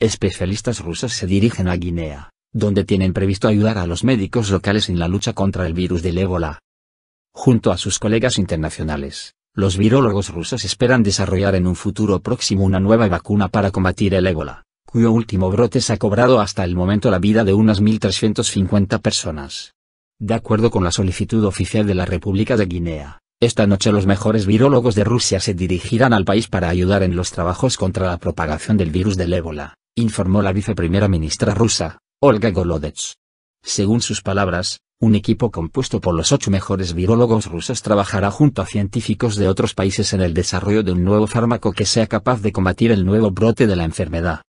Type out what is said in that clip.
especialistas rusos se dirigen a Guinea, donde tienen previsto ayudar a los médicos locales en la lucha contra el virus del ébola. Junto a sus colegas internacionales, los virólogos rusos esperan desarrollar en un futuro próximo una nueva vacuna para combatir el ébola, cuyo último brote se ha cobrado hasta el momento la vida de unas 1.350 personas. De acuerdo con la solicitud oficial de la República de Guinea, esta noche los mejores virólogos de Rusia se dirigirán al país para ayudar en los trabajos contra la propagación del virus del ébola informó la viceprimera ministra rusa, Olga Golodets. Según sus palabras, un equipo compuesto por los ocho mejores virólogos rusos trabajará junto a científicos de otros países en el desarrollo de un nuevo fármaco que sea capaz de combatir el nuevo brote de la enfermedad.